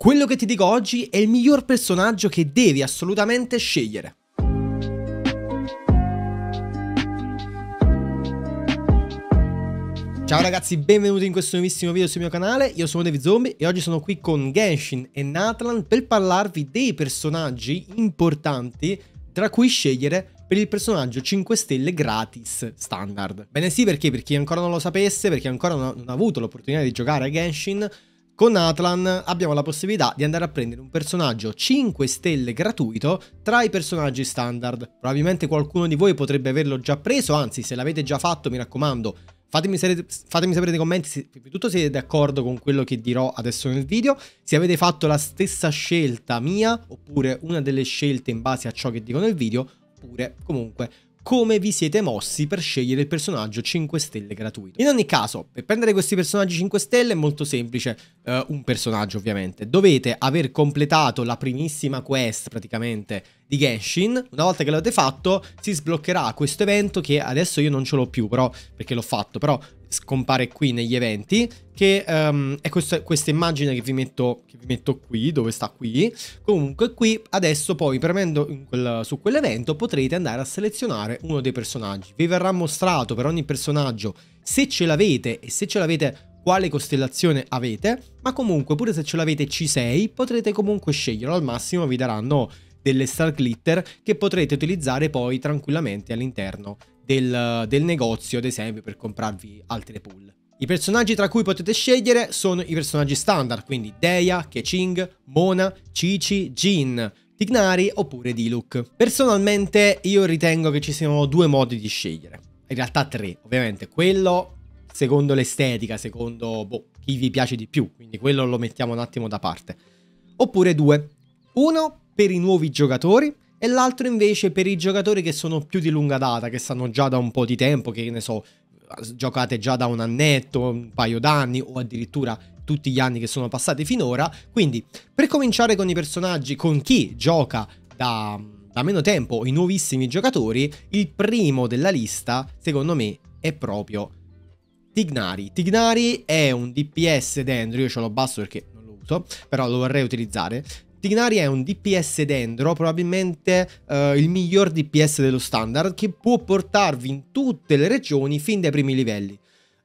Quello che ti dico oggi è il miglior personaggio che devi assolutamente scegliere. Ciao ragazzi, benvenuti in questo nuovissimo video sul mio canale, io sono David Zombie e oggi sono qui con Genshin e Natlan per parlarvi dei personaggi importanti tra cui scegliere per il personaggio 5 stelle gratis standard. Bene sì, perché per chi ancora non lo sapesse, per chi ancora non ha avuto l'opportunità di giocare a Genshin, con Atlan abbiamo la possibilità di andare a prendere un personaggio 5 stelle gratuito tra i personaggi standard. Probabilmente qualcuno di voi potrebbe averlo già preso, anzi se l'avete già fatto mi raccomando fatemi, sapere, fatemi sapere nei commenti se soprattutto siete d'accordo con quello che dirò adesso nel video, se avete fatto la stessa scelta mia oppure una delle scelte in base a ciò che dico nel video oppure comunque come vi siete mossi per scegliere il personaggio 5 stelle gratuito. In ogni caso, per prendere questi personaggi 5 stelle è molto semplice, eh, un personaggio ovviamente. Dovete aver completato la primissima quest praticamente di Genshin, una volta che l'avete fatto si sbloccherà questo evento che adesso io non ce l'ho più però perché l'ho fatto, però scompare qui negli eventi, che um, è questa, questa immagine che vi, metto, che vi, metto, qui, dove sta qui. Comunque qui adesso poi premendo quel, su quell'evento potrete andare a selezionare uno dei personaggi. Vi verrà mostrato per ogni personaggio se ce l'avete e se ce l'avete quale costellazione avete, ma comunque pure se ce l'avete C6 potrete comunque sceglierlo, al massimo vi daranno delle star glitter che potrete utilizzare poi tranquillamente all'interno del, del negozio, ad esempio, per comprarvi altre pool. I personaggi tra cui potete scegliere sono i personaggi standard, quindi Deia, Keqing, Mona, Cici, Jin, Tignari oppure Diluc. Personalmente io ritengo che ci siano due modi di scegliere. In realtà tre, ovviamente. Quello secondo l'estetica, secondo boh, chi vi piace di più, quindi quello lo mettiamo un attimo da parte. Oppure due. Uno per i nuovi giocatori e l'altro invece per i giocatori che sono più di lunga data, che stanno già da un po' di tempo, che ne so, giocate già da un annetto, un paio d'anni o addirittura tutti gli anni che sono passati finora. Quindi, per cominciare con i personaggi, con chi gioca da, da meno tempo, i nuovissimi giocatori, il primo della lista, secondo me, è proprio Tignari. Tignari è un DPS dentro, io ce l'ho basso perché non lo uso, però lo vorrei utilizzare. Tignari è un DPS dendro, probabilmente eh, il miglior DPS dello standard, che può portarvi in tutte le regioni fin dai primi livelli.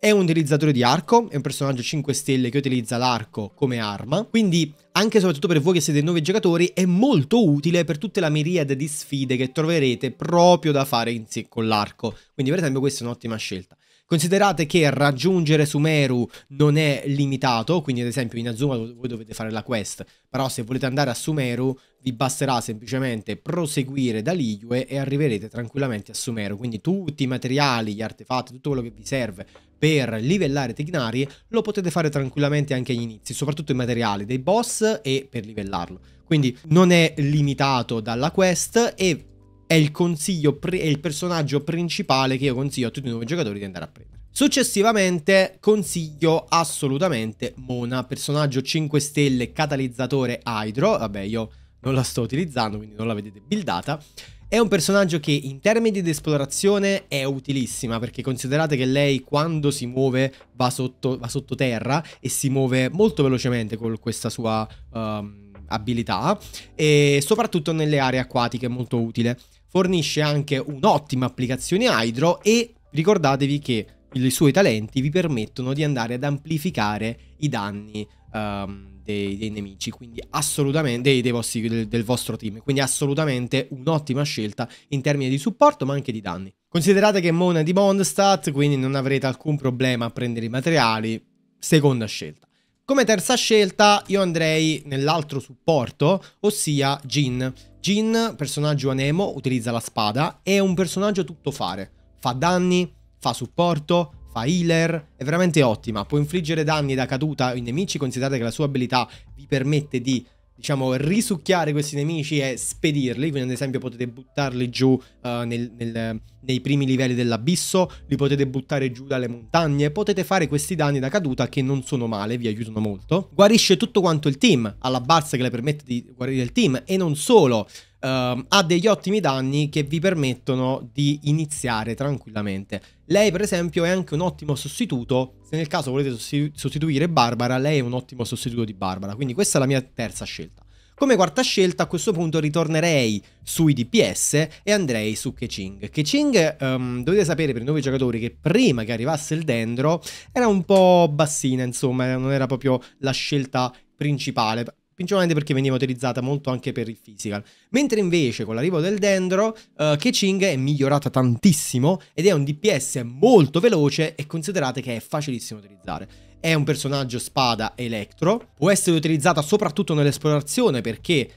È un utilizzatore di arco, è un personaggio 5 stelle che utilizza l'arco come arma, quindi anche e soprattutto per voi che siete nuovi giocatori è molto utile per tutta la miriade di sfide che troverete proprio da fare in sé con l'arco. Quindi per esempio questa è un'ottima scelta. Considerate che raggiungere Sumeru non è limitato, quindi ad esempio in Azuma voi dovete fare la quest, però se volete andare a Sumeru vi basterà semplicemente proseguire da Ligue e arriverete tranquillamente a Sumeru. Quindi tutti i materiali, gli artefatti, tutto quello che vi serve per livellare Tignari lo potete fare tranquillamente anche agli inizi, soprattutto i materiali dei boss e per livellarlo. Quindi non è limitato dalla quest e è il consiglio, è il personaggio principale che io consiglio a tutti i nuovi giocatori di andare a prendere. Successivamente consiglio assolutamente Mona, personaggio 5 stelle, catalizzatore Hydro, vabbè io non la sto utilizzando quindi non la vedete buildata, è un personaggio che in termini di esplorazione è utilissima perché considerate che lei quando si muove va, sotto, va sottoterra e si muove molto velocemente con questa sua um, abilità e soprattutto nelle aree acquatiche è molto utile fornisce anche un'ottima applicazione Hydro e ricordatevi che i suoi talenti vi permettono di andare ad amplificare i danni um, dei, dei, nemici, quindi assolutamente dei, dei vostri, del, del vostro team, quindi assolutamente un'ottima scelta in termini di supporto ma anche di danni. Considerate che Mona è di Mondstadt, quindi non avrete alcun problema a prendere i materiali, seconda scelta. Come terza scelta io andrei nell'altro supporto, ossia Jin. Jin, personaggio anemo, utilizza la spada, è un personaggio tuttofare. Fa danni, fa supporto, fa healer, è veramente ottima. Può infliggere danni da caduta ai nemici, considerate che la sua abilità vi permette di diciamo, risucchiare questi nemici e spedirli, quindi ad esempio potete buttarli giù uh, nel, nel, nei primi livelli dell'abisso, li potete buttare giù dalle montagne, potete fare questi danni da caduta che non sono male, vi aiutano molto. Guarisce tutto quanto il team, alla la barza che le permette di guarire il team e non solo, Uh, ha degli ottimi danni che vi permettono di iniziare tranquillamente. Lei per esempio è anche un ottimo sostituto se nel caso volete sostituire Barbara, lei è un ottimo sostituto di Barbara. Quindi questa è la mia terza scelta. Come quarta scelta, a questo punto ritornerei sui DPS e andrei su Keching. Keching, um, dovete sapere per i nuovi giocatori che prima che arrivasse il Dendro era un po' bassina, insomma, non era proprio la scelta principale principalmente perché veniva utilizzata molto anche per il physical. Mentre invece con l'arrivo del Dendro, uh, Keqing è migliorata tantissimo ed è un DPS molto veloce e considerate che è facilissimo utilizzare. È un personaggio spada elettro, può essere utilizzata soprattutto nell'esplorazione perché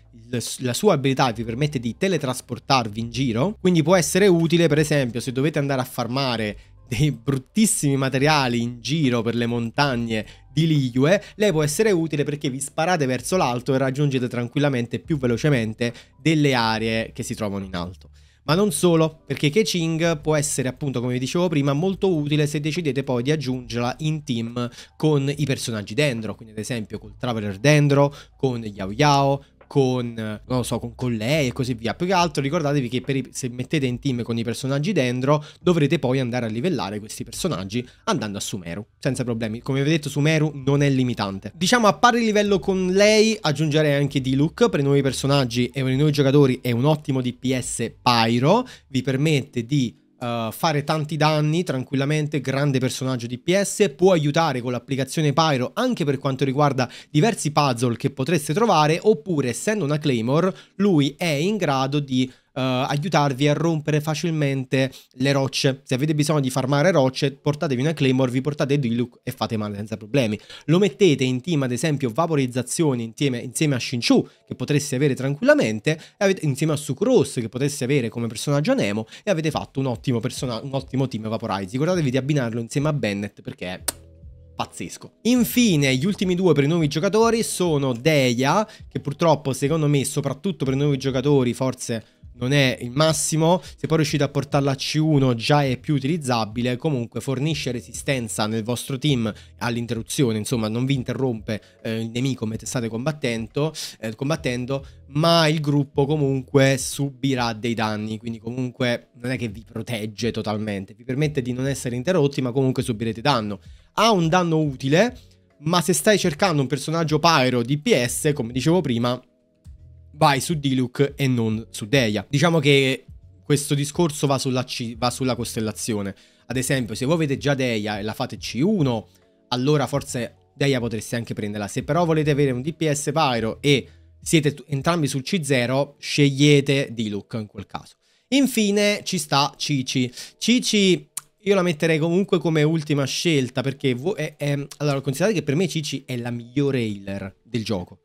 la sua abilità vi permette di teletrasportarvi in giro, quindi può essere utile per esempio se dovete andare a farmare dei bruttissimi materiali in giro per le montagne di Liyue, lei può essere utile perché vi sparate verso l'alto e raggiungete tranquillamente più velocemente delle aree che si trovano in alto. Ma non solo, perché Keqing può essere appunto, come vi dicevo prima, molto utile se decidete poi di aggiungerla in team con i personaggi dendro, quindi ad esempio col Traveler dendro, con Yao Yao, con, non lo so, con, con lei e così via. Più che altro ricordatevi che i, se mettete in team con i personaggi dentro, dovrete poi andare a livellare questi personaggi andando a Sumeru, senza problemi. Come vi ho detto, Sumeru non è limitante. Diciamo a pari livello con lei, aggiungerei anche D-Look per i nuovi personaggi e per i nuovi giocatori è un ottimo DPS Pyro, vi permette di uh, fare tanti danni tranquillamente, grande personaggio DPS, può aiutare con l'applicazione Pyro anche per quanto riguarda diversi puzzle che potreste trovare, oppure essendo una Claymore lui è in grado di eh, aiutarvi a rompere facilmente le rocce. Se avete bisogno di farmare rocce, portatevi una Claymore, vi portate Diluc e fate male senza problemi. Lo mettete in team, ad esempio, vaporizzazione insieme, insieme a Shinchu, che potreste avere tranquillamente, avete, insieme a Sucrose, che potreste avere come personaggio Nemo, e avete fatto un ottimo, persona, un ottimo team Vaporize. Ricordatevi di abbinarlo insieme a Bennett, perché è... pazzesco. Infine, gli ultimi due per i nuovi giocatori sono Deia, che purtroppo, secondo me, soprattutto per i nuovi giocatori, forse non è il massimo, se poi riuscite a portarla a C1 già è più utilizzabile, comunque fornisce resistenza nel vostro team all'interruzione, insomma non vi interrompe eh, il nemico mentre state combattendo, eh, combattendo, ma il gruppo comunque subirà dei danni, quindi comunque non è che vi protegge totalmente, vi permette di non essere interrotti ma comunque subirete danno. Ha un danno utile, ma se stai cercando un personaggio pyro DPS, come dicevo prima, vai su Diluc e non su Deia. Diciamo che questo discorso va sulla, C, va sulla costellazione. Ad esempio, se voi avete già Deia e la fate C1, allora forse Deia potreste anche prenderla. Se però volete avere un DPS Pyro e siete entrambi sul C0, scegliete Diluc in quel caso. Infine ci sta Cici. Cici io la metterei comunque come ultima scelta perché è, è, allora considerate che per me Cici è la migliore healer del gioco.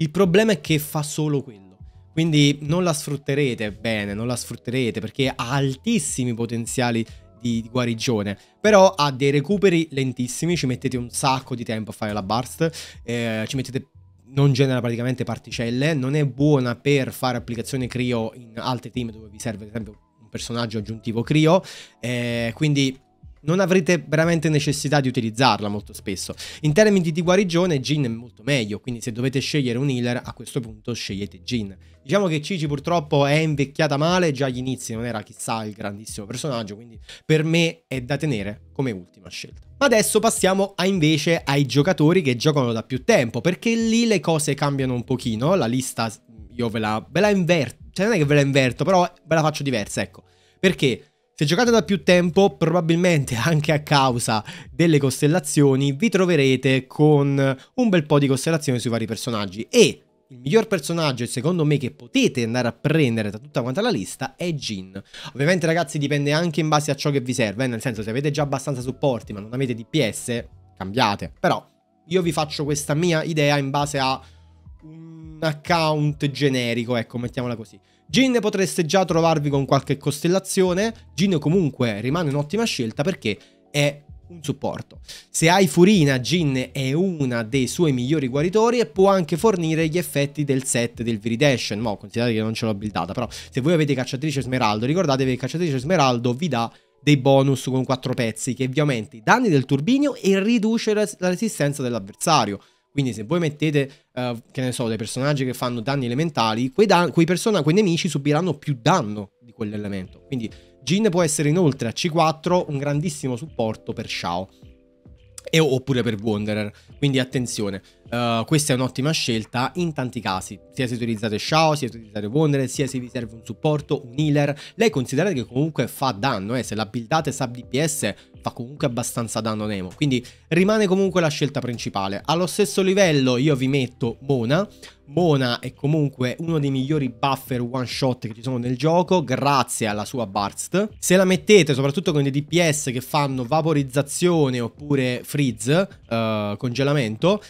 Il problema è che fa solo quello. Quindi non la sfrutterete bene, non la sfrutterete perché ha altissimi potenziali di, guarigione. Però ha dei recuperi lentissimi, ci mettete un sacco di tempo a fare la burst, eh, ci mettete non genera praticamente particelle, non è buona per fare applicazione Crio in altri team dove vi serve ad esempio un personaggio aggiuntivo Crio, eh, quindi non avrete veramente necessità di utilizzarla molto spesso. In termini di guarigione, Jin è molto meglio, quindi se dovete scegliere un healer, a questo punto scegliete Jin. Diciamo che Cici purtroppo è invecchiata male, già agli inizi non era chissà il grandissimo personaggio, quindi per me è da tenere come ultima scelta. Ma adesso passiamo a, invece ai giocatori che giocano da più tempo, perché lì le cose cambiano un pochino, la lista io ve la, ve la inverto, cioè non è che ve la inverto, però ve la faccio diversa, ecco. Perché se giocate da più tempo, probabilmente anche a causa delle costellazioni, vi troverete con un bel po' di costellazioni sui vari personaggi e il miglior personaggio, secondo me, che potete andare a prendere da tutta quanta la lista è Jin. Ovviamente, ragazzi, dipende anche in base a ciò che vi serve. Eh? Nel senso, se avete già abbastanza supporti, ma non avete DPS, cambiate. Però io vi faccio questa mia idea in base a un account generico, ecco, mettiamola così. Gin potreste già trovarvi con qualche costellazione, Gin comunque rimane un'ottima scelta perché è un supporto. Se hai Furina, Gin è una dei suoi migliori guaritori e può anche fornire gli effetti del set del Viridation. Mo, considerate che non ce l'ho buildata, però se voi avete Cacciatrice Smeraldo, ricordatevi che Cacciatrice Smeraldo vi dà dei bonus con 4 pezzi che vi aumenta i danni del turbinio e riduce la resistenza dell'avversario. Quindi se voi mettete, uh, che ne so, dei personaggi che fanno danni elementali, quei, dan- quei, persona- quei nemici subiranno più danno di quell'elemento. Quindi Jin può essere inoltre a C4 un grandissimo supporto per Shao. E- oppure per Wanderer. Quindi attenzione. Uh, questa è un'ottima scelta in tanti casi, sia se utilizzate Shao, sia se utilizzate Wonder, sia se vi serve un supporto, un healer. Lei considerate che comunque fa danno, eh, se la buildate sub DPS fa comunque abbastanza danno Nemo, quindi rimane comunque la scelta principale. Allo stesso livello io vi metto Mona, Mona è comunque uno dei migliori buffer one shot che ci sono nel gioco grazie alla sua burst. Se la mettete soprattutto con dei DPS che fanno vaporizzazione oppure freeze, uh, congelamento,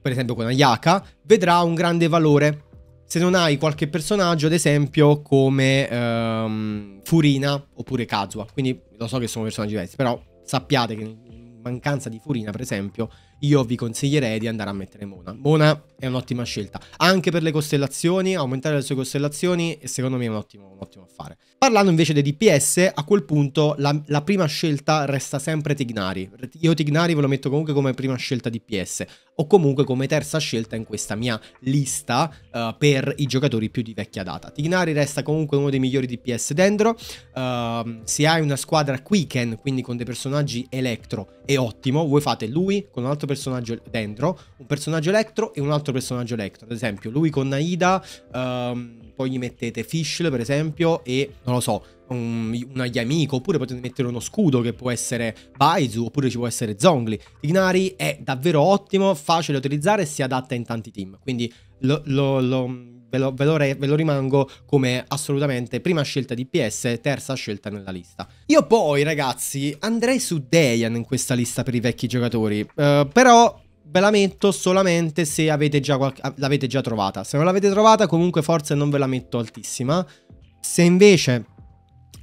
per esempio con Ayaka, vedrà un grande valore. Se non hai qualche personaggio, ad esempio, come ehm, Furina oppure Kazua. Quindi lo so che sono personaggi diversi, però sappiate che in mancanza di Furina, per esempio, io vi consiglierei di andare a mettere Mona. Mona è un'ottima scelta, anche per le costellazioni, aumentare le sue costellazioni secondo me è un ottimo, un ottimo affare. Parlando invece dei DPS, a quel punto la, la, prima scelta resta sempre Tignari. Io Tignari ve lo metto comunque come prima scelta DPS o comunque come terza scelta in questa mia lista uh, per i giocatori più di vecchia data. Tignari resta comunque uno dei migliori DPS dentro, uh, se hai una squadra Quicken, quindi con dei personaggi elettro, è ottimo, voi fate lui con un altro personaggio dentro, un personaggio elettro e un altro personaggio elettro. Ad esempio, lui con Naida, um, poi gli mettete Fish, per esempio, e non lo so, un, un Yamiko, oppure potete mettere uno scudo che può essere Baizu, oppure ci può essere Zongli. Ignari è davvero ottimo, facile da utilizzare e si adatta in tanti team. Quindi lo, lo, lo ve lo, ve, lo re, ve lo, rimango come assolutamente prima scelta di PS, terza scelta nella lista. Io poi, ragazzi, andrei su Deian in questa lista per i vecchi giocatori, uh, però ve la metto solamente se ah, l'avete già, già trovata. Se non l'avete trovata, comunque forse non ve la metto altissima. Se invece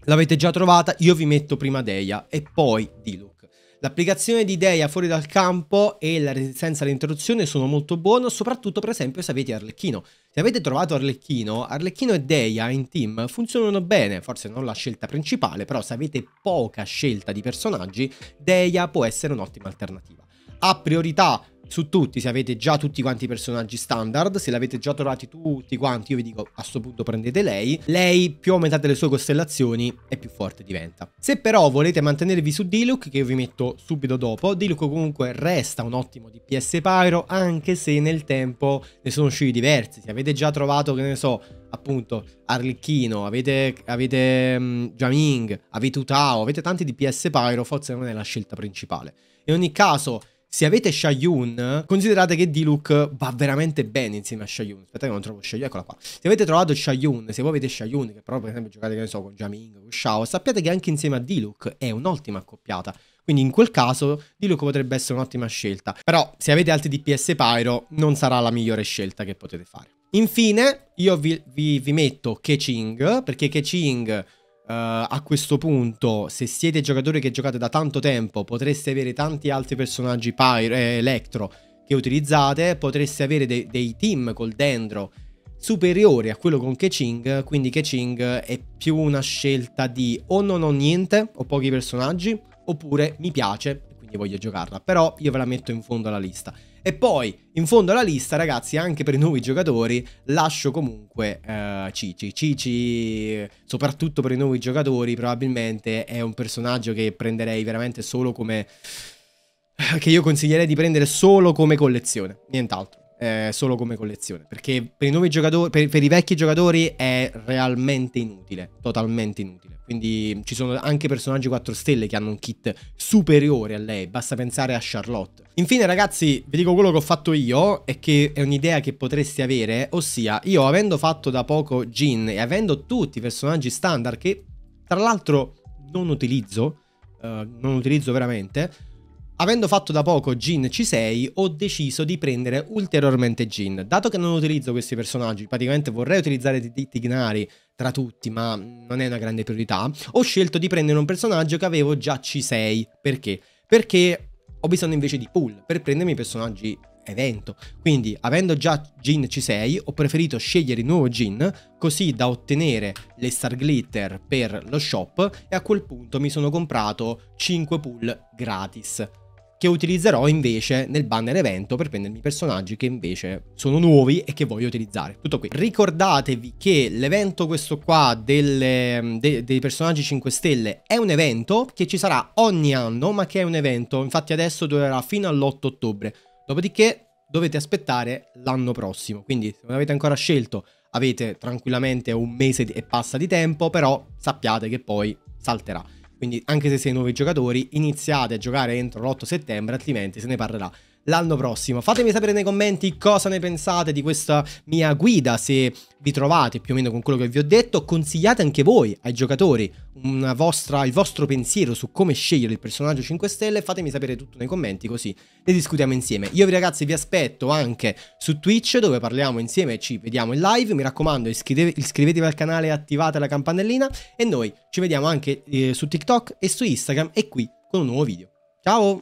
l'avete già trovata, io vi metto prima Deia e poi Dilu. L'applicazione di Deia fuori dal campo e la resistenza all'interruzione sono molto buone, soprattutto per esempio se avete Arlecchino. Se avete trovato Arlecchino, Arlecchino e Deia in team funzionano bene, forse non la scelta principale, però se avete poca scelta di personaggi, Deia può essere un'ottima alternativa. Ha priorità su tutti, se avete già tutti quanti i personaggi standard, se l'avete già trovati tutti quanti, io vi dico a questo punto prendete lei, lei più aumentate le sue costellazioni e più forte diventa. Se però volete mantenervi su Diluc, che io vi metto subito dopo, Diluc comunque resta un ottimo DPS Pyro, anche se nel tempo ne sono usciti diversi, se avete già trovato, che ne so, appunto Arlecchino, avete, avete um, Jaming, avete Utao, avete tanti DPS Pyro, forse non è la scelta principale. In ogni caso se avete Shayun, considerate che Diluc va veramente bene insieme a Shayun. Aspetta che non trovo Shayun, eccola qua. Se avete trovato Shayun, se voi avete Shayun, che però per esempio giocate, che ne so, con Jaming, con Shao, sappiate che anche insieme a Diluc è un'ottima accoppiata. Quindi in quel caso Diluc potrebbe essere un'ottima scelta. Però se avete altri DPS Pyro, non sarà la migliore scelta che potete fare. Infine, io vi, vi, vi metto Keqing, perché Keqing Uh, a questo punto, se siete giocatori che giocate da tanto tempo, potreste avere tanti altri personaggi Pyro, eh, Electro che utilizzate, potreste avere de dei team col Dendro superiori a quello con Keqing, quindi Keqing è più una scelta di o non ho niente, ho pochi personaggi, oppure mi piace, quindi voglio giocarla, però io ve la metto in fondo alla lista. E poi, in fondo alla lista, ragazzi, anche per i nuovi giocatori, lascio comunque uh, Cici. Cici, soprattutto per i nuovi giocatori, probabilmente è un personaggio che prenderei veramente solo come... che io consiglierei di prendere solo come collezione, nient'altro eh, solo come collezione. Perché per i, per, per i vecchi giocatori è realmente inutile, totalmente inutile. Quindi ci sono anche personaggi 4 stelle che hanno un kit superiore a lei, basta pensare a Charlotte. Infine ragazzi, vi dico quello che ho fatto io e che è un'idea che potresti avere, ossia io avendo fatto da poco Jin e avendo tutti i personaggi standard che tra l'altro non utilizzo, Uh, non utilizzo veramente. Avendo fatto da poco Jin C6, ho deciso di prendere ulteriormente Jin. Dato che non utilizzo questi personaggi, praticamente vorrei utilizzare Tignari tra tutti, ma non è una grande priorità, ho scelto di prendere un personaggio che avevo già C6. Perché? Perché ho bisogno invece di pull per prendermi i personaggi evento. Quindi, avendo già Jin C6, ho preferito scegliere il nuovo Jin, così da ottenere le Star Glitter per lo shop e a quel punto mi sono comprato 5 pull gratis che utilizzerò invece nel banner evento per prendermi personaggi che invece sono nuovi e che voglio utilizzare. Tutto qui. Ricordatevi che l'evento questo qua delle, ehm, de, dei personaggi 5 stelle è un evento che ci sarà ogni anno, ma che è un evento, infatti adesso durerà fino all'8 ottobre. Dopodiché dovete aspettare l'anno prossimo, quindi se non avete ancora scelto avete tranquillamente un mese e passa di tempo, però sappiate che poi salterà. Quindi anche se sei nuovi giocatori, iniziate a giocare entro l'8 settembre, altrimenti se ne parlerà l'anno prossimo. Fatemi sapere nei commenti cosa ne pensate di questa mia guida, se vi trovate più o meno con quello che vi ho detto. Consigliate anche voi ai giocatori vostra, il vostro pensiero su come scegliere il personaggio 5 stelle. Fatemi sapere tutto nei commenti così ne discutiamo insieme. Io ragazzi vi aspetto anche su Twitch dove parliamo insieme e ci vediamo in live. Mi raccomando iscrivetevi, iscrivetevi al canale e attivate la campanellina. E noi ci vediamo anche eh, su TikTok e su Instagram e qui con un nuovo video. Ciao!